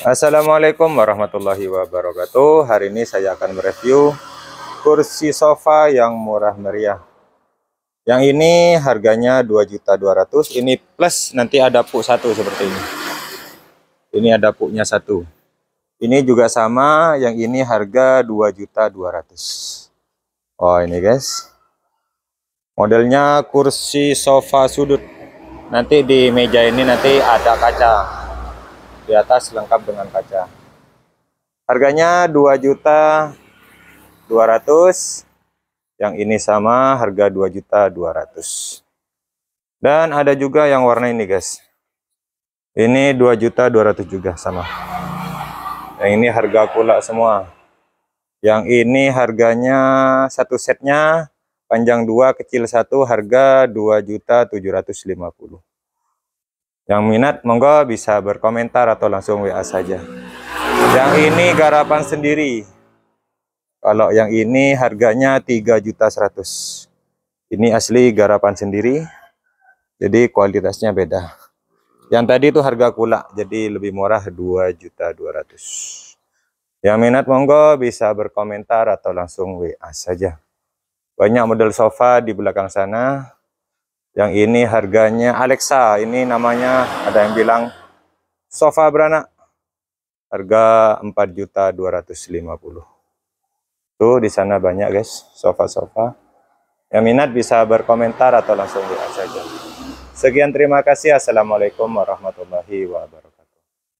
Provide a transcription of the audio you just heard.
Assalamualaikum warahmatullahi wabarakatuh Hari ini saya akan mereview kursi sofa yang murah meriah Yang ini harganya 2.200 Ini plus nanti ada puk satu seperti ini Ini ada puknya satu Ini juga sama yang ini harga 2.200 Oh ini guys Modelnya kursi sofa sudut Nanti di meja ini nanti ada kaca di atas lengkap dengan kaca. Harganya 2 juta 200. Yang ini sama harga 2 juta 200. Dan ada juga yang warna ini, guys. Ini 2 juta 200 juga sama. Yang ini harga pula semua. Yang ini harganya satu setnya panjang 2 kecil 1 harga 2 juta 750. Yang minat monggo bisa berkomentar atau langsung WA saja. Yang ini garapan sendiri. Kalau yang ini harganya 3 juta 100. Ini asli garapan sendiri. Jadi kualitasnya beda. Yang tadi itu harga kula, jadi lebih murah 2 juta 200. Yang minat monggo bisa berkomentar atau langsung WA saja. Banyak model sofa di belakang sana yang ini harganya Alexa ini namanya ada yang bilang sofa beranak harga juta 4.250 tuh di sana banyak guys sofa-sofa yang minat bisa berkomentar atau langsung di saja sekian terima kasih Assalamualaikum warahmatullahi wabarakatuh